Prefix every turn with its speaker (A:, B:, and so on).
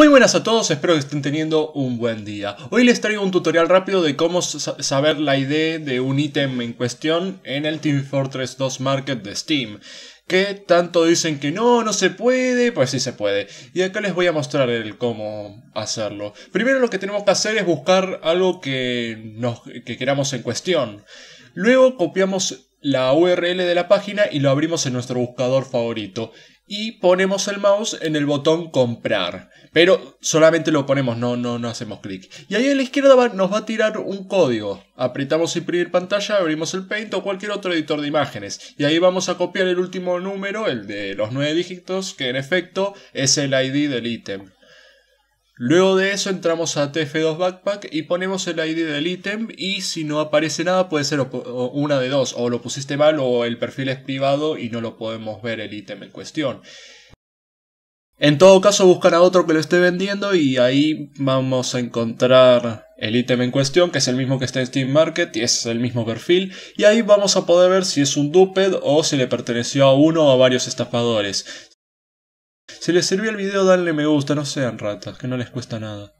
A: Muy buenas a todos, espero que estén teniendo un buen día. Hoy les traigo un tutorial rápido de cómo saber la ID de un ítem en cuestión en el Team Fortress 2 Market de Steam. Que tanto dicen que no, no se puede, pues sí se puede. Y acá les voy a mostrar el cómo hacerlo. Primero lo que tenemos que hacer es buscar algo que, nos, que queramos en cuestión. Luego copiamos la URL de la página y lo abrimos en nuestro buscador favorito y ponemos el mouse en el botón comprar. Pero solamente lo ponemos, no, no, no hacemos clic. Y ahí a la izquierda nos va a tirar un código. Apretamos imprimir pantalla, abrimos el Paint o cualquier otro editor de imágenes. Y ahí vamos a copiar el último número, el de los 9 dígitos, que en efecto es el ID del ítem. Luego de eso entramos a TF2 Backpack y ponemos el ID del ítem y si no aparece nada puede ser una de dos, o lo pusiste mal o el perfil es privado y no lo podemos ver el ítem en cuestión. En todo caso buscan a otro que lo esté vendiendo y ahí vamos a encontrar el ítem en cuestión, que es el mismo que está en Steam Market y es el mismo perfil, y ahí vamos a poder ver si es un duped o si le perteneció a uno o a varios estafadores. Si les sirvió el video, danle me gusta, no sean ratas, que no les cuesta nada.